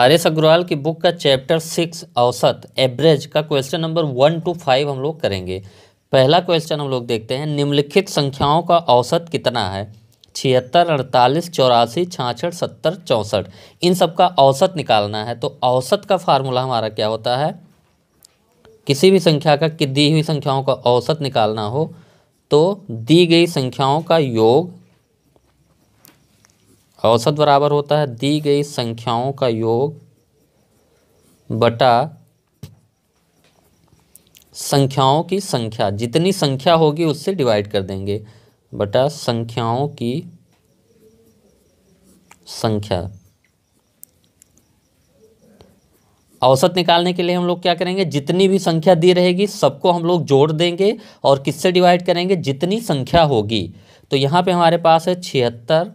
are Agarwal की book का chapter six औसत एवरेज का question number one two five हम लोग करेंगे पहला क्वेश्चन हम लोग देखते हैं निम्नलिखित संख्याओं का औसत कितना है छिहत्तर अड़तालीस चौरासी छाछठ सत्तर चौंसठ इन सब का औसत निकालना है तो औसत का फार्मूला हमारा क्या होता है किसी भी संख्या का कि दी हुई संख्याओं का औसत निकालना हो तो दी गई संख्याओं का योग औसत बराबर होता है दी गई संख्याओं का योग बटा संख्याओं की संख्या जितनी संख्या होगी उससे डिवाइड कर देंगे बटा संख्याओं की संख्या औसत निकालने के लिए हम लोग क्या करेंगे जितनी भी संख्या दी रहेगी सबको हम लोग जोड़ देंगे और किससे डिवाइड करेंगे जितनी संख्या होगी तो यहाँ पे हमारे पास है छिहत्तर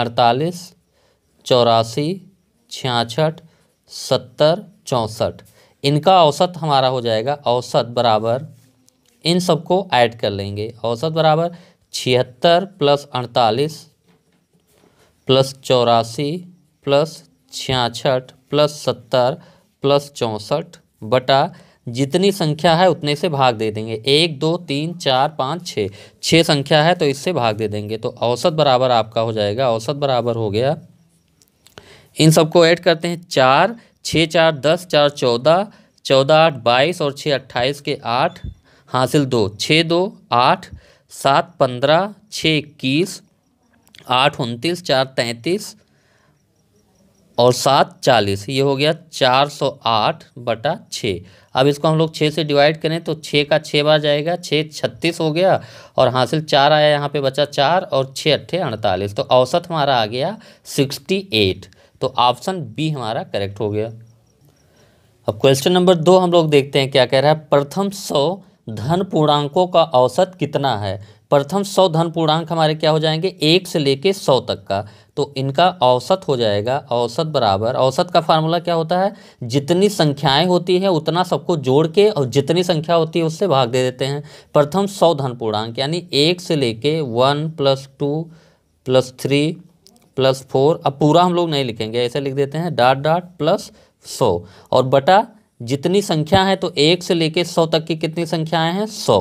अड़तालीस चौरासी छियासठ सत्तर चौंसठ इनका औसत हमारा हो जाएगा औसत बराबर इन सबको ऐड कर लेंगे औसत बराबर छिहत्तर प्लस अड़तालीस प्लस चौरासी प्लस छियासठ प्लस सत्तर प्लस चौंसठ बटा जितनी संख्या है उतने से भाग दे देंगे एक दो तीन चार पाँच छः छः संख्या है तो इससे भाग दे देंगे तो औसत बराबर आपका हो जाएगा औसत बराबर हो गया इन सबको ऐड करते हैं चार छः चार दस चार चौदह चौदह आठ बाईस और छः अट्ठाईस के आठ हासिल दो छः दो आठ सात पंद्रह छः इक्कीस आठ उनतीस चार तैंतीस और सात चालीस ये हो गया चार सौ आठ बटा छः अब इसको हम लोग छः से डिवाइड करें तो छः का छः बार जाएगा छः छत्तीस हो गया और हासिल चार आया यहाँ पे बचा चार और छः अट्ठे अड़तालीस तो औसत हमारा आ गया सिक्सटी एट तो ऑप्शन बी हमारा करेक्ट हो गया अब क्वेश्चन नंबर दो हम लोग देखते हैं क्या कह रहा है प्रथम सौ धन पूर्णांकों का औसत कितना है प्रथम सौ धन पूर्णांक हमारे क्या हो जाएंगे एक से लेके सौ तक का तो इनका औसत हो जाएगा औसत बराबर औसत का फार्मूला क्या होता है जितनी संख्याएं होती हैं उतना सबको जोड़ के और जितनी संख्या होती है उससे भाग दे देते हैं प्रथम सौ धन पूर्णांक यानी एक से लेके one plus two plus three plus four अब पूरा हम लोग नहीं लिखेंगे ऐसे लिख देते हैं डाट डाट प्लस सौ और बटा जितनी संख्या है तो एक से लेके सौ तक की कितनी संख्याएं हैं सौ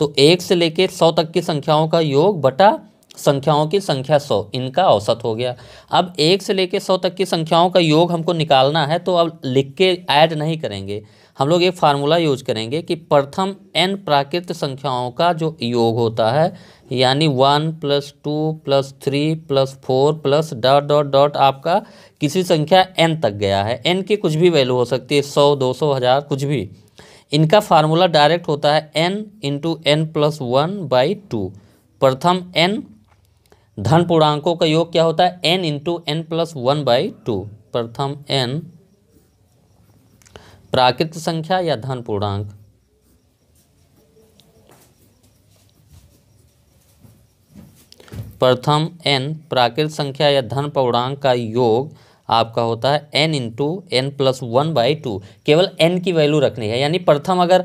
तो एक से लेके सौ तक की संख्याओं का योग बटा संख्याओं की संख्या सौ इनका औसत हो गया अब एक से लेके सौ तक की संख्याओं का योग हमको निकालना है तो अब लिख के ऐड नहीं करेंगे हम लोग एक फार्मूला यूज करेंगे कि प्रथम एन प्राकृत संख्याओं का जो योग होता है यानी one plus two plus three plus four plus dot dot dot आपका किसी संख्या एन तक गया है एन की कुछ भी वैल्यू हो सकती है सौ दो सौ हज़ार कुछ भी इनका फार्मूला डायरेक्ट होता है N into N plus one by two प्रथम एन धन पूर्णांकों का योग क्या होता है N into N plus one by two प्रथम एन प्राकृत संख्या या धन पूर्णांक प्रथम एन प्राकृत संख्या या धन पूर्णांक का योग आपका होता है N into N plus one by two केवल एन की वैल्यू रखनी है यानी प्रथम अगर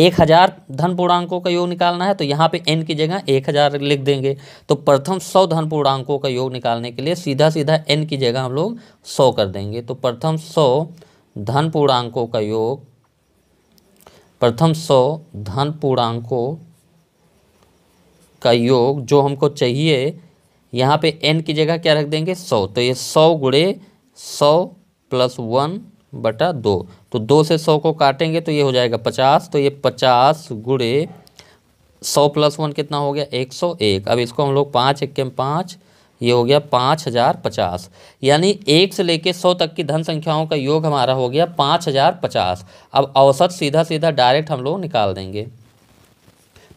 एक हज़ार धन पूर्णांकों का योग निकालना है तो यहाँ पे एन की जगह एक हज़ार लिख देंगे तो प्रथम सौ धन पूर्णांकों का योग निकालने के लिए सीधा सीधा एन की जगह हम लोग सौ कर देंगे तो प्रथम सौ धन पूर्णांकों का योग प्रथम सौ धन पूर्णांकों का योग जो हमको चाहिए यहाँ पे एन की जगह क्या रख देंगे सौ तो ये सौ गुड़े सौ प्लस वन बटा दो तो दो से सौ को काटेंगे तो ये हो जाएगा पचास तो ये पचास गुड़े सौ प्लस वन कितना हो गया एक सौ एक अब इसको हम लोग पाँच इक्के में पाँच ये हो गया पाँच हज़ार पचास यानी एक से लेके सौ तक की धन संख्याओं का योग हमारा हो गया पाँच हज़ार पचास अब औसत सीधा सीधा डायरेक्ट हम लोग निकाल देंगे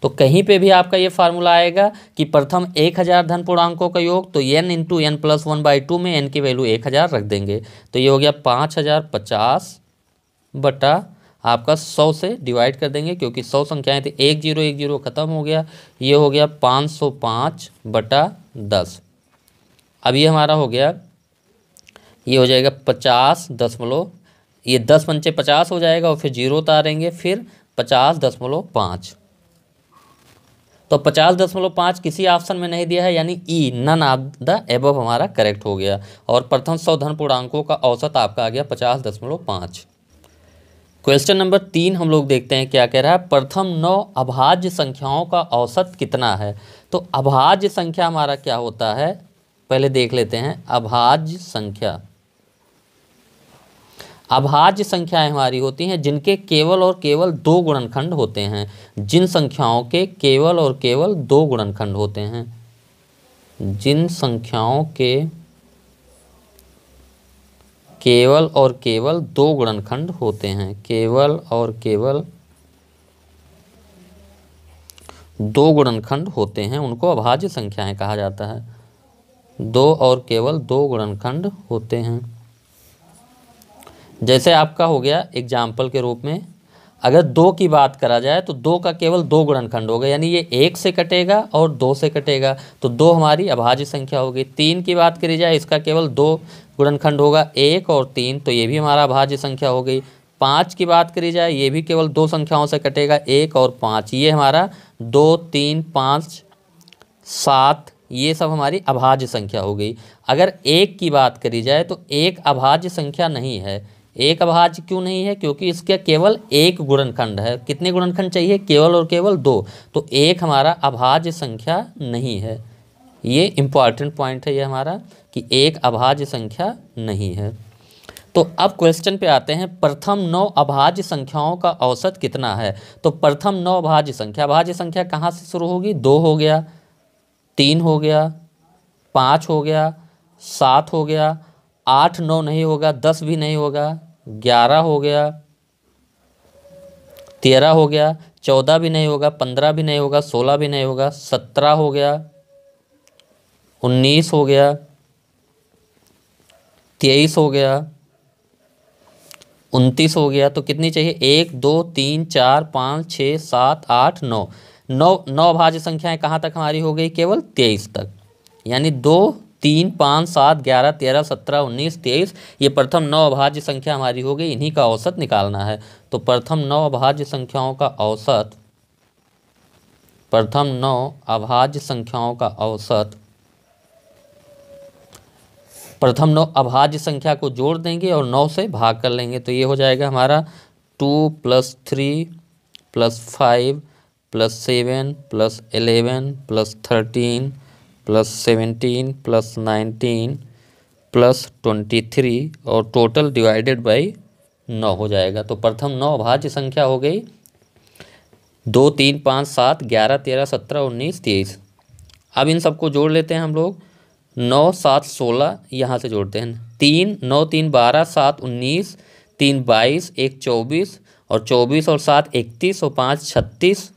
तो कहीं पे भी आपका ये फार्मूला आएगा कि प्रथम एक हज़ार धन पूर्णांकों का योग तो N into N plus one by two में एन की वैल्यू एक हज़ार रख देंगे तो ये हो गया पाँच हज़ार पचास बटा आपका सौ से डिवाइड कर देंगे क्योंकि सौ संख्याएं थी एक जीरो एक जीरो ख़त्म हो गया ये हो गया पाँच सौ पाँच बटा दस अब ये हमारा हो गया ये हो जाएगा पचास दशमलव ये दस पंचे पचास हो जाएगा और फिर जीरो उतारेंगे फिर पचास दशमलव पाँच तो पचास दशमलव पाँच किसी ऑप्शन में नहीं दिया है यानी E none of the above हमारा करेक्ट हो गया और प्रथम सौ धन पूर्णांकों का औसत आपका आ गया पचास दशमलव पाँच क्वेश्चन नंबर तीन हम लोग देखते हैं क्या कह रहा है प्रथम नौ अभाज्य संख्याओं का औसत कितना है तो अभाज्य संख्या हमारा क्या होता है पहले देख लेते हैं अभाज्य संख्या अभाज्य संख्याएं हमारी होती हैं जिनके केवल और केवल दो गुणनखंड होते हैं जिन संख्याओं के केवल और केवल दो गुणनखंड होते हैं जिन संख्याओं के केवल और केवल दो गुणनखंड होते हैं केवल और केवल दो गुणनखंड होते हैं उनको अभाज्य संख्याएं कहा जाता है दो और केवल दो गुणनखंड होते हैं जैसे आपका हो गया एग्जाम्पल के रूप में अगर दो की बात करा जाए तो दो का केवल दो गुणनखंड होगा यानी ये एक से कटेगा और दो से कटेगा तो दो हमारी अभाज्य संख्या होगी तीन की बात करी जाए इसका केवल दो गुणनखंड होगा एक और तीन तो ये भी हमारा अभाज्य संख्या हो गई पाँच की बात करी जाए ये भी केवल दो संख्याओं से कटेगा एक और पाँच ये हमारा दो तीन पाँच सात ये सब हमारी अभाज्य संख्या हो गई अगर एक की बात करी जाए तो एक अभाज्य संख्या नहीं है एक अभाज्य क्यों नहीं है क्योंकि इसके केवल एक गुणनखंड है कितने गुणनखंड चाहिए केवल और केवल दो तो एक हमारा अभाज्य संख्या नहीं है ये इम्पॉर्टेंट पॉइंट है ये हमारा कि एक अभाज्य संख्या नहीं है तो अब क्वेश्चन पे आते हैं प्रथम नौ अभाज्य संख्याओं का औसत कितना है तो प्रथम नौ अभाज्य संख्या अभाज्य संख्या कहाँ से शुरू होगी दो हो गया तीन हो गया पाँच हो गया सात हो गया आठ नौ नहीं होगा दस भी नहीं होगा ग्यारह हो गया तेरह हो गया चौदह भी नहीं होगा पंद्रह भी नहीं होगा सोलह भी नहीं होगा सत्रह हो गया उन्नीस हो गया तेईस हो गया उनतीस हो गया तो कितनी चाहिए एक दो तीन चार पाँच छः सात आठ नौ नौ नौ भाज्य संख्याएं कहाँ तक हमारी हो गई केवल तेईस तक यानी दो तीन पाँच सात ग्यारह तेरह सत्रह उन्नीस तेईस ये प्रथम नौ अभाज्य संख्या हमारी हो गई इन्हीं का औसत निकालना है तो प्रथम नौ अभाज्य संख्याओं का औसत प्रथम नौ अभाज्य संख्याओं का औसत प्रथम नौ अभाज्य संख्या को जोड़ देंगे और नौ से भाग कर लेंगे तो ये हो जाएगा हमारा two plus three plus five plus seven plus eleven plus thirteen plus seventeen plus nineteen plus twenty three और टोटल डिवाइडेड बाई नौ हो जाएगा तो प्रथम नौ भाज्य संख्या हो गई दो तीन पाँच सात ग्यारह तेरह सत्रह उन्नीस तेईस अब इन सबको जोड़ लेते हैं हम लोग नौ सात सोलह यहाँ से जोड़ते हैं तीन नौ तीन बारह सात उन्नीस तीन बाईस एक चौबीस और चौबीस और सात इकतीस और पाँच छत्तीस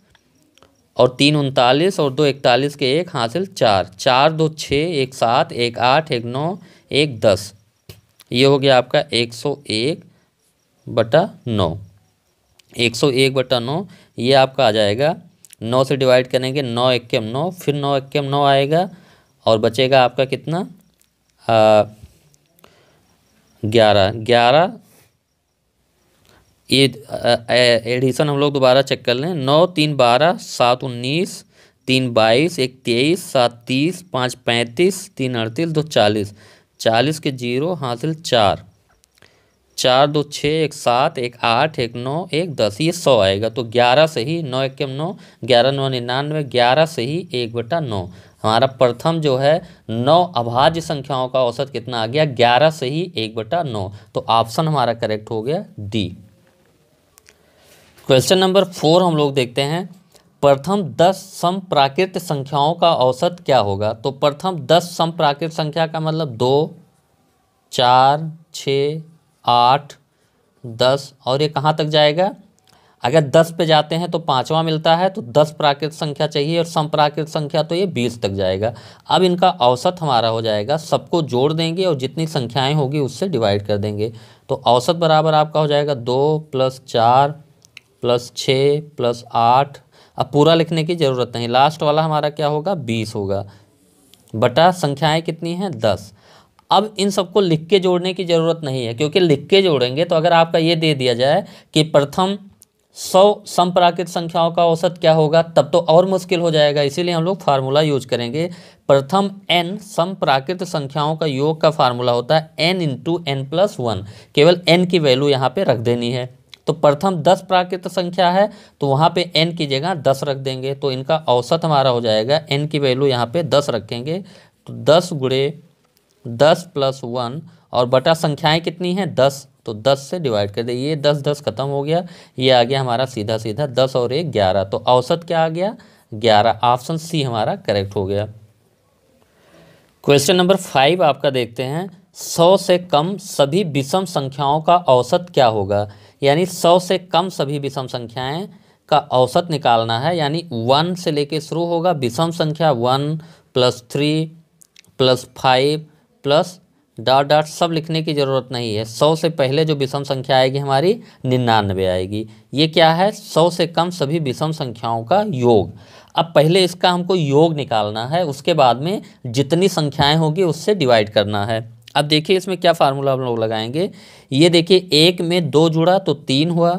और तीन उनतालीस और दो इकतालीस के एक हासिल चार चार दो छः एक सात एक आठ एक नौ एक दस ये हो गया आपका एक सौ एक बटा नौ एक सौ एक बटा नौ ये आपका आ जाएगा नौ से डिवाइड करेंगे नौ इक्कीम नौ फिर नौ इक्कीम नौ आएगा और बचेगा आपका कितना ग्यारह ग्यारह ये एडिशन हम लोग दोबारा चेक कर लें नौ तीन बारह सात उन्नीस तीन बाईस एक तेईस सात तीस पाँच पैंतीस तीन अड़तीस दो चालीस चालीस के जीरो हासिल चार चार दो छः एक सात एक आठ एक नौ एक दस ये सौ आएगा तो ग्यारह से ही नौ एक नौ ग्यारह नौ निन्यानवे ग्यारह से ही एक बटा नौ हमारा प्रथम जो है नौ अभाज्य संख्याओं का औसत कितना आ गया ग्यारह से ही एक बटा नौ तो ऑप्शन हमारा करेक्ट हो गया डी क्वेश्चन नंबर फोर हम लोग देखते हैं प्रथम दस समप्राकृत संख्याओं का औसत क्या होगा तो प्रथम दस समप्राकृत संख्या का मतलब दो चार छ आठ दस और ये कहाँ तक जाएगा अगर दस पे जाते हैं तो पाँचवा मिलता है तो दस प्राकृत संख्या चाहिए और समप्राकृत संख्या तो ये बीस तक जाएगा अब इनका औसत हमारा हो जाएगा सबको जोड़ देंगे और जितनी संख्याएं होगी उससे डिवाइड कर देंगे तो औसत बराबर आपका हो जाएगा दो प्लस चार प्लस छः प्लस आठ अब पूरा लिखने की ज़रूरत नहीं लास्ट वाला हमारा क्या होगा बीस होगा बटा संख्याएं कितनी हैं दस अब इन सबको लिख के जोड़ने की ज़रूरत नहीं है क्योंकि लिख के जोड़ेंगे तो अगर आपका ये दे दिया जाए कि प्रथम सौ संप्राकृत संख्याओं का औसत क्या होगा तब तो और मुश्किल हो जाएगा इसीलिए हम लोग फार्मूला यूज करेंगे प्रथम एन संप्राकृत संख्याओं का योग का फार्मूला होता है N into N plus one केवल एन की वैल्यू यहाँ पे रख देनी है तो प्रथम दस प्राकृत संख्या है तो वहाँ पे एन की जगह दस रख देंगे तो इनका औसत हमारा हो जाएगा एन की वैल्यू यहाँ पे दस रखेंगे तो दस गुड़े दस प्लस वन और बटा संख्याएं कितनी हैं दस तो दस से डिवाइड कर दे ये दस दस खत्म हो गया ये आ गया हमारा सीधा सीधा दस और एक ग्यारह तो औसत क्या आ गया ग्यारह ऑप्शन सी हमारा करेक्ट हो गया क्वेश्चन नंबर फाइव आपका देखते हैं सौ से कम सभी विषम संख्याओं का औसत क्या होगा यानी सौ से कम सभी विषम संख्याएं का औसत निकालना है यानी वन से लेके शुरू होगा विषम संख्या one plus three plus five plus dot dot सब लिखने की ज़रूरत नहीं है सौ से पहले जो विषम संख्या आएगी हमारी निन्यानवे आएगी ये क्या है सौ से कम सभी विषम संख्याओं का योग अब पहले इसका हमको योग निकालना है उसके बाद में जितनी संख्याएं होगी उससे डिवाइड करना है अब देखिए इसमें क्या फार्मूला हम लोग लगाएंगे ये देखिए एक में दो जुड़ा तो तीन हुआ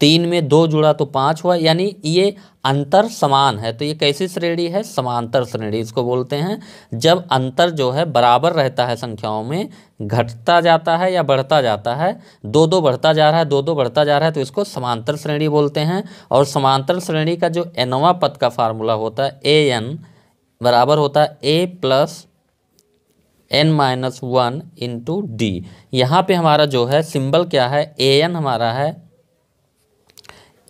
तीन में दो जुड़ा तो पाँच हुआ यानी ये अंतर समान है तो ये कैसी श्रेणी है समांतर श्रेणी इसको बोलते हैं जब अंतर जो है बराबर रहता है संख्याओं में घटता जाता है या बढ़ता जाता है दो दो बढ़ता जा रहा है दो दो बढ़ता जा रहा है तो इसको समांतर श्रेणी बोलते हैं और समांतर श्रेणी का जो एनवा पद का फार्मूला होता है ए एन बराबर होता है A plus N minus one into D यहाँ पर हमारा जो है सिंबल क्या है ए एन हमारा है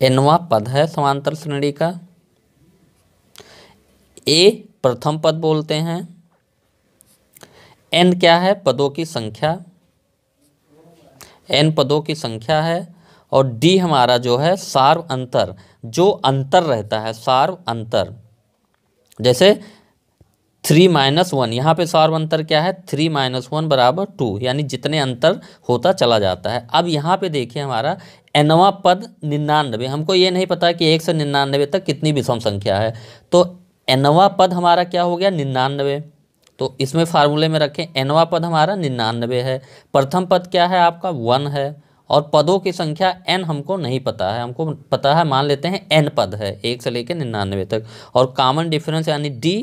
एनवा पद है समांतर श्रेणी का ए प्रथम पद बोलते हैं एन क्या है पदों की संख्या एन पदों की संख्या है और डी हमारा जो है सार्व अंतर जो अंतर रहता है सार्व अंतर जैसे थ्री माइनस वन यहाँ पर अंतर क्या है थ्री माइनस वन बराबर टू यानी जितने अंतर होता चला जाता है अब यहाँ पे देखिए हमारा एनवा पद निन्यानबे हमको ये नहीं पता कि एक से निन्यानबे तक कितनी विषम संख्या है तो एनवा पद हमारा क्या हो गया निन्यानवे तो इसमें फार्मूले में रखें एनवा पद हमारा निन्यानवे है प्रथम पद क्या है आपका वन है और पदों की संख्या एन हमको नहीं पता है हमको पता है मान लेते हैं एन पद है एक से लेकर निन्यानवे तक और कॉमन डिफरेंस यानी डी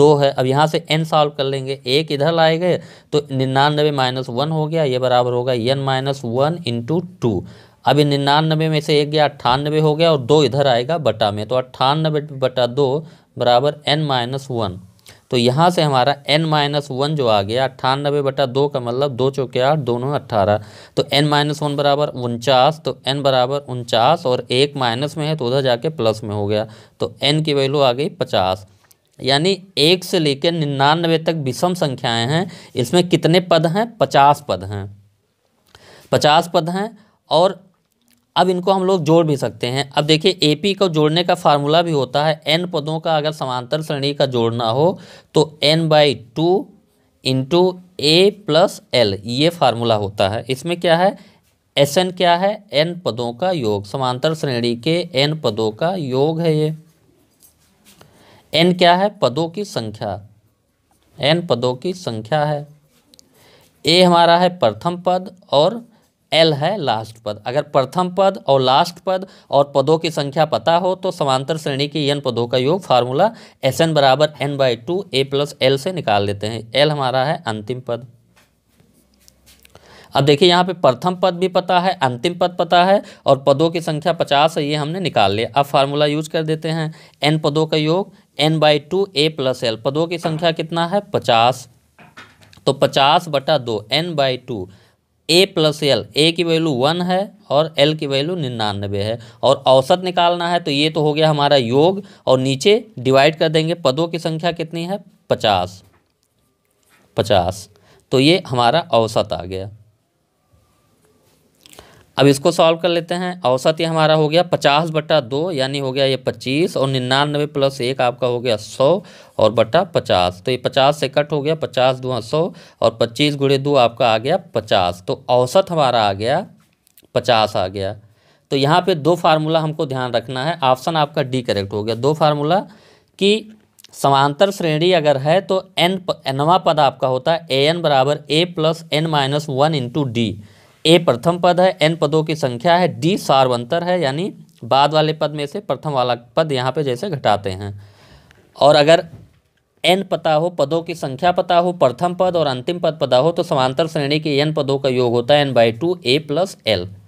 दो है अब यहाँ से एन सॉल्व कर लेंगे एक इधर लाए गए तो निन्यानवे माइनस वन हो गया ये बराबर होगा N minus one into two अभी निन्यानवे में से एक गया अट्ठानबे हो गया और दो इधर आएगा बटा में तो अट्ठानबे बटा दो बराबर एन माइनस वन तो यहाँ से हमारा एन माइनस वन जो आ गया अट्ठानबे बटा दो का मतलब दो चौके आठ दोनों अट्ठारह तो एन माइनस वन बराबर उनचास तो एन बराबर उनचास और एक माइनस में है तो उधर जाके प्लस में हो गया तो एन की वैल्यू आ गई पचास यानी एक से लेकर निन्यानबे तक विषम संख्याएं हैं इसमें कितने पद हैं पचास पद हैं पचास पद हैं और अब इनको हम लोग जोड़ भी सकते हैं अब देखिए ए पी को जोड़ने का फार्मूला भी होता है एन पदों का अगर समांतर श्रेणी का जोड़ना हो तो N by two into A plus L ये फार्मूला होता है इसमें क्या है एस एन क्या है एन पदों का योग समांतर श्रेणी के एन पदों का योग है ये एन क्या है पदों की संख्या एन पदों की संख्या है ए हमारा है प्रथम पद और एल है लास्ट पद अगर प्रथम पद और लास्ट पद और पदों की संख्या पता हो तो समांतर श्रेणी के एन पदों का योग फार्मूला एस एन बराबर N by two A plus L से निकाल लेते हैं एल हमारा है अंतिम पद अब देखिए यहाँ पे प्रथम पद भी पता है अंतिम पद पता है और पदों की संख्या पचास है ये हमने निकाल लिया अब फार्मूला यूज कर देते हैं एन पदों का योग N by two A plus L पदों की संख्या कितना है पचास तो पचास बटा दो N by two A plus L A की वैल्यू वन है और एल की वैल्यू निन्यानबे है और औसत निकालना है तो ये तो हो गया हमारा योग और नीचे डिवाइड कर देंगे पदों की संख्या कितनी है पचास पचास तो ये हमारा औसत आ गया अब इसको सॉल्व कर लेते हैं औसत ये हमारा हो गया पचास बटा दो यानी हो गया ये पच्चीस और निन्यानवे प्लस एक आपका हो गया सौ और बटा पचास तो ये पचास से कट हो गया पचास दो सौ और पच्चीस गुड़े दो आपका आ गया पचास तो औसत हमारा आ गया पचास आ गया तो यहाँ पे दो फार्मूला हमको ध्यान रखना है ऑप्शन आपका डी करेक्ट हो गया दो फार्मूला कि समांतर श्रेणी अगर है तो एन एनवा पद आपका होता है ए एन बराबर A plus N minus one into D A प्रथम पद है एन पदों की संख्या है डी सार्वंतर है यानी बाद वाले पद में से प्रथम वाला पद यहाँ पे जैसे घटाते हैं और अगर एन पता हो पदों की संख्या पता हो प्रथम पद और अंतिम पद पता हो तो समांतर श्रेणी के एन पदों का योग होता है N by two A plus L